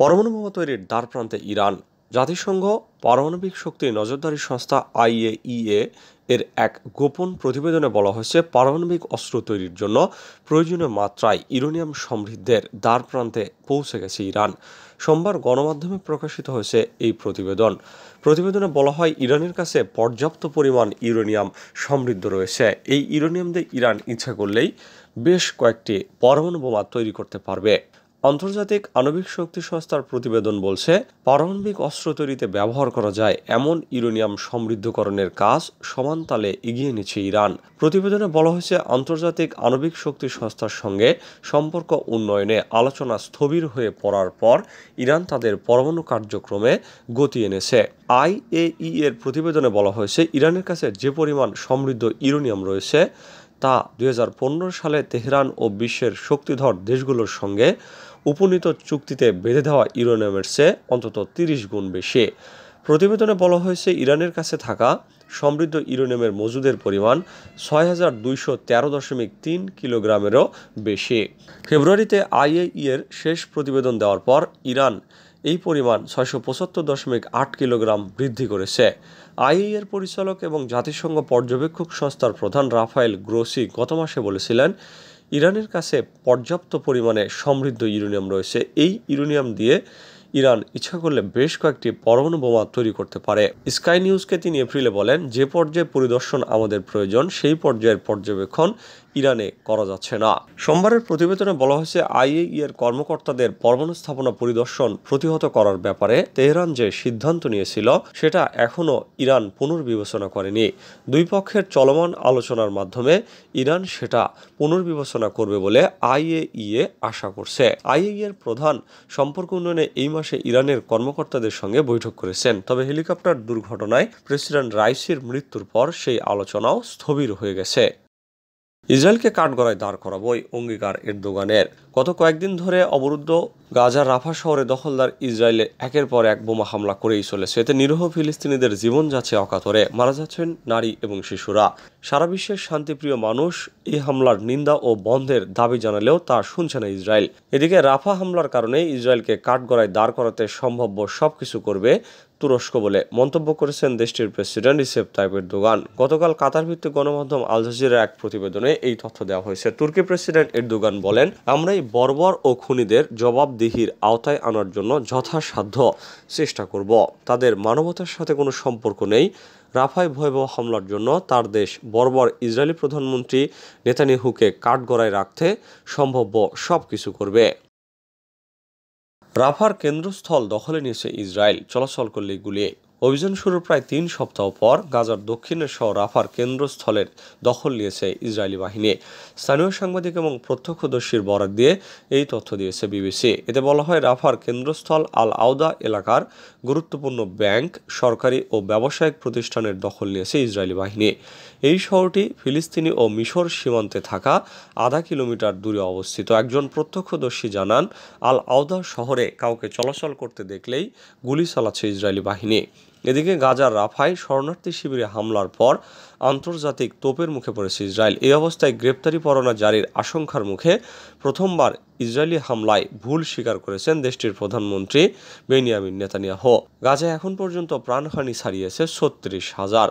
পরমাণু বোমা তৈরির দ্বার প্রান্তে ইরান জাতিসংঘ পারমাণবিক শক্তি নজরদারি সংস্থা আইএইএ এর এক গোপন প্রতিবেদনে বলা হয়েছে পারমাণবিক অস্ত্র তৈরির জন্য প্রয়োজনীয় মাত্রায় ইউরোনিয়াম সমৃদ্ধের দ্বার প্রান্তে পৌঁছে গেছে ইরান সোমবার গণমাধ্যমে প্রকাশিত হয়েছে এই প্রতিবেদন প্রতিবেদনে বলা হয় ইরানের কাছে পর্যাপ্ত পরিমাণ ইউরেনিয়াম সমৃদ্ধ রয়েছে এই ইউরোনিয়াম দিয়ে ইরান ইচ্ছা করলেই বেশ কয়েকটি পরমাণু বোমা তৈরি করতে পারবে আন্তর্জাতিক আণবিক শক্তি সংস্থার প্রতিবেদন বলছে পারমাণবিক অস্ত্র তৈরিতে ব্যবহার করা যায় এমন ইউরেনিয়াম সমৃদ্ধকরণের কাজ সমান তালে এগিয়ে নিচ্ছে ইরান প্রতিবেদনে বলা হয়েছে আন্তর্জাতিক আণবিক শক্তি সংস্থার সঙ্গে সম্পর্ক উন্নয়নে আলোচনা স্থবির হয়ে পড়ার পর ইরান তাদের পরমাণু কার্যক্রমে গতি এনেছে আইএই এর প্রতিবেদনে বলা হয়েছে ইরানের কাছে যে পরিমাণ সমৃদ্ধ ইউরেনিয়াম রয়েছে তা দুই সালে তেহরান ও বিশ্বের শক্তিধর দেশগুলোর সঙ্গে উপনীত চুক্তিতে বেঁধে দেওয়া ইউরোনিয়ামের চেয়ে অন্তত তিরিশ গুণ বেশি প্রতিবেদনে বলা হয়েছে ইরানের কাছে থাকা সমৃদ্ধ ইউরেনিয়ামের মজুদের পরিমাণ ছয় হাজার দুইশো তেরো দশমিক তিন কিলোগ্রামেরও বেশি ফেব্রুয়ারিতে আইএইয়ের শেষ প্রতিবেদন দেওয়ার পর ইরান এই পরিমাণ ছয়শো পঁচাত্তর দশমিক আট কিলোগ্রাম বৃদ্ধি করেছে আইএইয়ের পরিচালক এবং জাতিসংঘ পর্যবেক্ষক সংস্থার প্রধান রাফায়েল গ্রোসি গত মাসে বলেছিলেন ইরানের কাছে পর্যাপ্ত পরিমাণে সমৃদ্ধ ইউরেনিয়াম রয়েছে এই ইউরেনিয়াম দিয়ে ইরান ইচ্ছা করলে বেশ কয়েকটি পরমাণু বোমা তৈরি করতে পারে স্কাই নিউজকে তিনি এপ্রিলে বলেন যে পর্যায়ে পরিদর্শন আমাদের প্রয়োজন সেই পর্যায়ের পর্যবেক্ষণ ইরানে করা যাচ্ছে না সোমবারের প্রতিবেদনে বলা হয়েছে আইএইয়ের কর্মকর্তাদের পরমাণু স্থাপনা পরিদর্শন প্রতিহত করার ব্যাপারে তেহরান যে সিদ্ধান্ত নিয়েছিল সেটা এখনও ইরান পুনর্বিবেচনা করেনি দুই পক্ষের চলমান আলোচনার মাধ্যমে ইরান সেটা পুনর্বিবেচনা করবে বলে আইএইএ আশা করছে আইএইএর প্রধান সম্পর্ক উন্নয়নে এই মাসে ইরানের কর্মকর্তাদের সঙ্গে বৈঠক করেছেন তবে হেলিকপ্টার দুর্ঘটনায় প্রেসিডেন্ট রাইসির মৃত্যুর পর সেই আলোচনাও স্থবির হয়ে গেছে ইসরায়েলকে কাঠগড়ায় দাঁড় করাবই অঙ্গীকার এর দোকানের গত কয়েকদিন ধরে অবরুদ্ধ গাজার রাফা শহরে দখলদার ইসরায়েলে একের পর এক বোমা হামলা করেই চলেছে এতে নিরহ ফিলিস্তিনিদের জীবন যাচ্ছে অকাতরে মারা যাচ্ছেন নারী এবং শিশুরা সারা বিশ্বের শান্তিপ্রিয় মানুষ এই হামলার নিন্দা ও বন্ধের দাবি জানালেও তা শুনছে না ইসরায়েল এদিকে রাফা হামলার কারণে ইসরায়েলকে কাঠগড়ায় দাঁড় করাতে সম্ভাব্য সবকিছু করবে তুরস্ক বলে মন্তব্য করেছেন দেশটির প্রেসিডেন্ট ইসেফ তাইপের দোগান গতকাল কাতার ভিত্তিক গণমাধ্যম আল এক প্রতিবেদনে এই তথ্য দেওয়া হয়েছে তুর্কি প্রেসিডেন্ট এর বলেন আমরা এই বর্বর ও খুনিদের জবাব জবাবদিহির আওতায় আনার জন্য যথাসাধ্য চেষ্টা করব তাদের মানবতার সাথে কোনো সম্পর্ক নেই রাফায় ভয়াবহ হামলার জন্য তার দেশ বর্বর ইসরায়েলি প্রধানমন্ত্রী নেতানিহুকে কাঠগড়ায় রাখতে সম্ভব্য সব কিছু করবে রাফার কেন্দ্রস্থল দখলে নিয়েছে ইসরায়েল চলাচল করলে গুলিয়ে অভিযান শুরুর প্রায় তিন সপ্তাহ পর গাজার দক্ষিণের শহর রাফার কেন্দ্রস্থলের দখল নিয়েছে ইসরায়েলি বাহিনী স্থানীয় সাংবাদিক এবং প্রত্যক্ষদর্শীর বরাক দিয়ে এই তথ্য দিয়েছে বিবিসি এতে বলা হয় রাফার কেন্দ্রস্থল আল আউদা এলাকার গুরুত্বপূর্ণ ব্যাংক সরকারি ও ব্যবসায়িক প্রতিষ্ঠানের দখল নিয়েছে ইসরায়েলি বাহিনী এই শহরটি ফিলিস্তিনি ও মিশর সীমান্তে থাকা আধা কিলোমিটার দূরে অবস্থিত একজন প্রত্যক্ষদর্শী জানান আল আউদা শহরে কাউকে চলাচল করতে দেখলেই গুলি চালাচ্ছে ইসরায়েলি বাহিনী এদিকে গাজার রাফায় শরণার্থী শিবিরে হামলার পর আন্তর্জাতিক তোপের মুখে পড়েছে ইসরায়েল এই অবস্থায় গ্রেপ্তারি পরোনা জারির আশঙ্কার মুখে প্রথমবার ইসরায়েলি হামলায় ভুল স্বীকার করেছেন দেশটির প্রধানমন্ত্রী বেনিয়ামিন নেতানিয়াহ গাজায় এখন পর্যন্ত প্রাণহানি ছাড়িয়েছে ছত্রিশ হাজার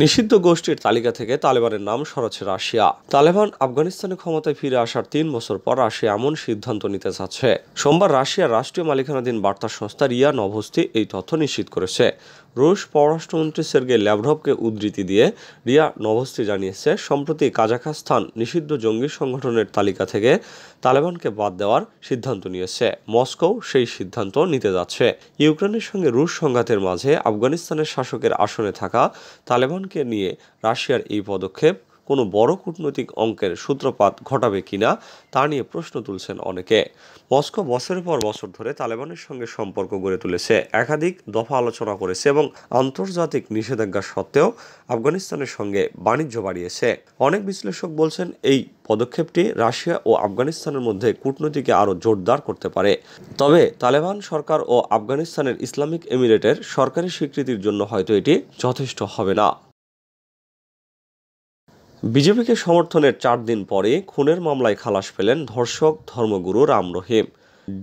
নিষিদ্ধ গোষ্ঠীর তালিকা থেকে তালেবানের নাম সরাচ্ছে রাশিয়া তালেবান আফগানিস্তানে ক্ষমতায় ফিরে আসার তিন বছর পর রাশিয়া এমন সিদ্ধান্ত নিতে চাচ্ছে সোমবার রাশিয়ার রাষ্ট্রীয় মালিকানাধীন বার্তা সংস্থা রিয়া নভস্তি এই তথ্য নিশ্চিত করেছে রুশ পররাষ্ট্রমন্ত্রী সের্গে ল্যাভরভকে উদ্ধৃতি দিয়ে রিয়া নভস্তি জানিয়েছে সম্প্রতি কাজাখাস্তান নিষিদ্ধ জঙ্গি সংগঠনের তালিকা থেকে তালেবানকে বাদ দেওয়ার সিদ্ধান্ত নিয়েছে মস্কো সেই সিদ্ধান্ত নিতে যাচ্ছে ইউক্রেনের সঙ্গে রুশ সংঘাতের মাঝে আফগানিস্তানের শাসকের আসনে থাকা তালেবানকে নিয়ে রাশিয়ার এই পদক্ষেপ কোনো বড় কূটনৈতিক অঙ্কের সূত্রপাত ঘটাবে কিনা তা নিয়ে প্রশ্ন তুলছেন অনেকে মস্কো বছরের পর বছর ধরে তালেবানের সঙ্গে সম্পর্ক গড়ে তুলেছে একাধিক দফা আলোচনা করেছে এবং আন্তর্জাতিক নিষেধাজ্ঞা সত্ত্বেও আফগানিস্তানের সঙ্গে বাণিজ্য বাড়িয়েছে অনেক বিশ্লেষক বলছেন এই পদক্ষেপটি রাশিয়া ও আফগানিস্তানের মধ্যে কূটনীতিকে আরও জোরদার করতে পারে তবে তালেবান সরকার ও আফগানিস্তানের ইসলামিক এমিরেটের সরকারি স্বীকৃতির জন্য হয়তো এটি যথেষ্ট হবে না বিজেপিকে সমর্থনের চার দিন পরে খুনের মামলায় খালাস পেলেন ধর্ষক ধর্মগুরু রাম রহিম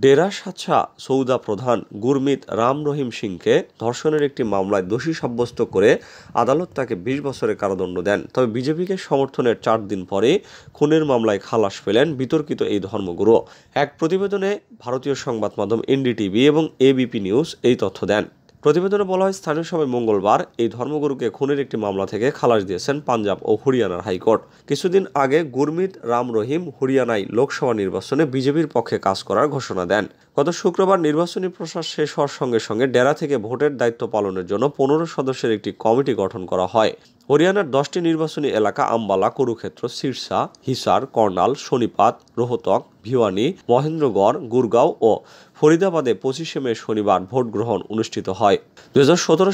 ডেরা সাচ্ছা সৌদা প্রধান গুরমিত রাম রহিম সিংকে ধর্ষণের একটি মামলায় দোষী সাব্যস্ত করে আদালত তাকে বিশ বছরের কারাদণ্ড দেন তবে বিজেপিকে সমর্থনের চার দিন পরে খুনের মামলায় খালাস পেলেন বিতর্কিত এই ধর্মগুরু এক প্রতিবেদনে ভারতীয় সংবাদ মাধ্যম এনডিটিভি এবং এবিপি নিউজ এই তথ্য দেন প্রতিবেদনে বলা হয় স্থানীয় সময় মঙ্গলবার এই ধর্মগুরুকে খুনের একটি মামলা থেকে খালাস দিয়েছেন পাঞ্জাব ও হরিয়ানার হাইকোর্ট কিছুদিন আগে গুরমিত রাম রহিম হরিয়ানায় লোকসভা নির্বাচনে বিজেপির পক্ষে কাজ করার ঘোষণা দেন গত শুক্রবার নির্বাচনী প্রশাস শেষ হওয়ার সঙ্গে সঙ্গে ডেরা থেকে ভোটের দায়িত্ব পালনের জন্য পনেরো সদস্যের একটি কমিটি গঠন করা হয় হরিয়ানার দশটি নির্বাচনী এলাকা আম্বালা কুরুক্ষেত্র সিরসা হিসার কর্নাল শনিপাত রোহতক ভিওয়ানি মহেন্দ্রগড় গুরগাঁও ও ফরিদাবাদে পঁচিশে মে শনিবার ভোট গ্রহণ অনুষ্ঠিত হয় দু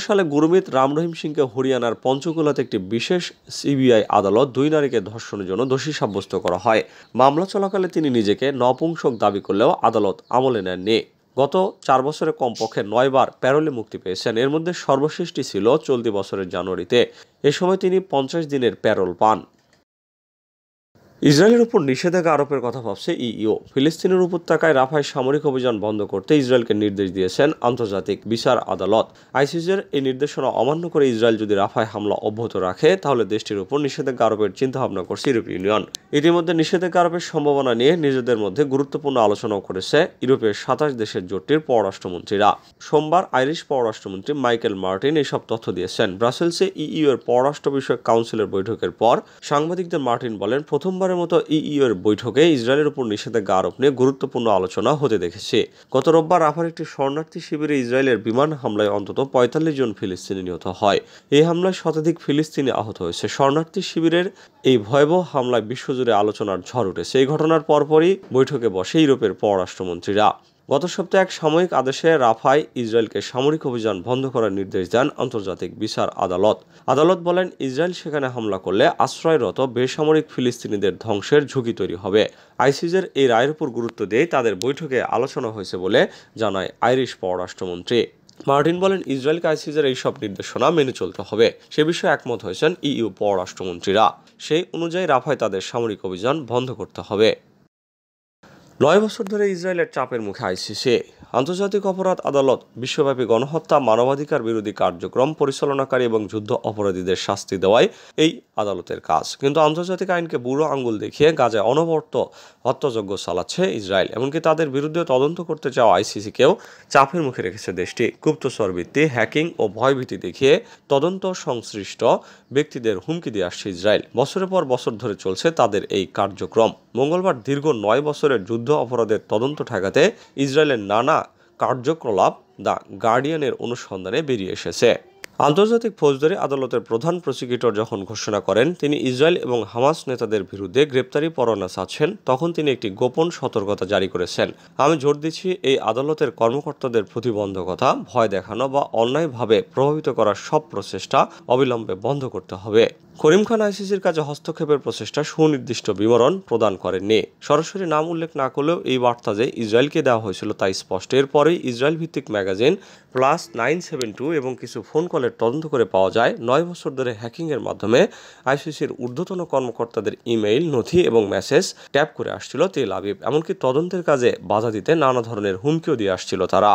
সালে গুরমিত রাম রহিম সিংকে হরিয়ানার পঞ্চকুলাতে একটি বিশেষ সিবিআই আদালত দুই নারীকে ধর্ষণের জন্য দোষী সাব্যস্ত করা হয় মামলা চলাকালে তিনি নিজেকে নপুংসক দাবি করলেও আদালত আমলে নেননি গত চার বছরে কমপক্ষে নয়বার প্যারোলে মুক্তি পেয়েছেন এর মধ্যে সর্বশেষটি ছিল চলতি বছরের জানুয়ারিতে এ সময় তিনি পঞ্চাশ দিনের প্যারোল পান ইসরায়েলের উপর নিষেধাজ্ঞা আরোপের কথা ভাবছে ইইও ফিলিস্তিনের উপত্যকায় রাফায় সামরিক অভিযান বন্ধ করতে ইসরায়েলকে নির্দেশ দিয়েছেন আন্তর্জাতিক বিচার আদালত আইসিসির এই নির্দেশনা অমান্য করে ইসরায়েল যদি রাফায় হামলা অব্যাহত রাখে তাহলে দেশটির উপর নিষেধাজ্ঞা আরোপের চিন্তাভাবনা করছে ইউরোপীয় ইউনিয়ন ইতিমধ্যে নিষেধাজ্ঞা আরোপের সম্ভাবনা নিয়ে নিজেদের মধ্যে গুরুত্বপূর্ণ আলোচনাও করেছে ইউরোপের সাতাশ দেশের জোটটির পররাষ্ট্রমন্ত্রীরা সোমবার আইরিশ পররাষ্ট্রমন্ত্রী মাইকেল মার্টিন এসব তথ্য দিয়েছেন ব্রাসেলসে ইইউ এর পররাষ্ট্র বিষয়ক কাউন্সিলের বৈঠকের পর সাংবাদিকদের মার্টিন বলেন প্রথমবার প্রথমবারের মতো ইইউর বৈঠকে ইসরায়েলের উপর নিষেধাজ্ঞা আরোপ নিয়ে গুরুত্বপূর্ণ আলোচনা হতে দেখেছে গত রোববার আফার একটি শরণার্থী শিবিরে ইসরায়েলের বিমান হামলায় অন্তত পঁয়তাল্লিশ জন ফিলিস্তিনি নিহত হয় এই হামলায় শতাধিক ফিলিস্তিনি আহত হয়েছে শরণার্থী শিবিরের এই ভয়াবহ হামলায় বিশ্বজুড়ে আলোচনার ঝড় উঠেছে এই ঘটনার পরপরই বৈঠকে বসে ইউরোপের পররাষ্ট্রমন্ত্রীরা গত সপ্তাহে এক সাময়িক আদেশে রাফায় ইসরায়েলকে সামরিক অভিযান বন্ধ করার নির্দেশ দেন আন্তর্জাতিক বিচার আদালত আদালত বলেন ইসরায়েল সেখানে হামলা করলে আশ্রয়রত বেসামরিক ফিলিস্তিনিদের ধ্বংসের ঝুঁকি তৈরি হবে আইসিজের এই রায়ের উপর গুরুত্ব দিয়ে তাদের বৈঠকে আলোচনা হয়েছে বলে জানায় আইরিশ পররাষ্ট্রমন্ত্রী মার্টিন বলেন ইসরায়েলকে আইসিজের এইসব নির্দেশনা মেনে চলতে হবে সে বিষয়ে একমত হয়েছেন ইইউ পররাষ্ট্রমন্ত্রীরা সেই অনুযায়ী রাফায় তাদের সামরিক অভিযান বন্ধ করতে হবে নয় বছর ধরে ইসরায়েলের চাপের মুখে আইসিসি আন্তর্জাতিক অপরাধ আদালত বিশ্বব্যাপী গণহত্যা মানবাধিকার বিরোধী কার্যক্রম পরিচালনাকারী এবং যুদ্ধ অপরাধীদের শাস্তি দেওয়াই এই আদালতের কাজ কিন্তু আন্তর্জাতিক আইনকে বুড়ো আঙ্গুল দেখিয়ে গাজায় অনবর্ত হত্যাযজ্ঞ চালাচ্ছে ইসরায়েল এমনকি তাদের বিরুদ্ধে তদন্ত করতে চাওয়া আইসিসিকেও চাপের মুখে রেখেছে দেশটি গুপ্তচরবৃত্তি হ্যাকিং ও ভয়ভীতি দেখিয়ে তদন্ত সংশ্লিষ্ট ব্যক্তিদের হুমকি দিয়ে আসছে ইসরায়েল বছরের পর বছর ধরে চলছে তাদের এই কার্যক্রম মঙ্গলবার দীর্ঘ নয় বছরের যুদ্ধ অপরাধের তদন্ত ঠেকাতে ইসরায়েলের নানা কার্যকলাপ দ্য গার্ডিয়ানের অনুসন্ধানে বেরিয়ে এসেছে আন্তর্জাতিক ফৌজদারি আদালতের প্রধান প্রসিকিউটর যখন ঘোষণা করেন তিনি ইসরায়েল এবং হামাস নেতাদের বিরুদ্ধে গ্রেপ্তারি পরোয়ানা চাচ্ছেন তখন তিনি একটি গোপন সতর্কতা জারি করেছেন আমি জোর দিচ্ছি এই আদালতের কর্মকর্তাদের প্রতিবন্ধকতা ভয় দেখানো বা অন্যায়ভাবে প্রভাবিত করার সব প্রচেষ্টা অবিলম্বে বন্ধ করতে হবে করিম খান আইসিসির কাছে হস্তক্ষেপের প্রচেষ্টা সুনির্দিষ্ট বিবরণ প্রদান করেননি সরাসরি নাম উল্লেখ না করলেও এই বার্তা যে ইসরায়েলকে দেওয়া হয়েছিল তা স্পষ্ট এরপরেই ইসরায়েল ভিত্তিক magazine plus nine seven two এবং কিছু ফোন কলের সূত্রের তদন্ত করে পাওয়া যায় নয় বছর ধরে হ্যাকিংয়ের মাধ্যমে আইসিসির ঊর্ধ্বতন কর্মকর্তাদের ইমেইল নথি এবং মেসেজ ট্যাপ করে আসছিল তেল আবিব এমনকি তদন্তের কাজে বাধা দিতে নানা ধরনের হুমকিও দিয়ে আসছিল তারা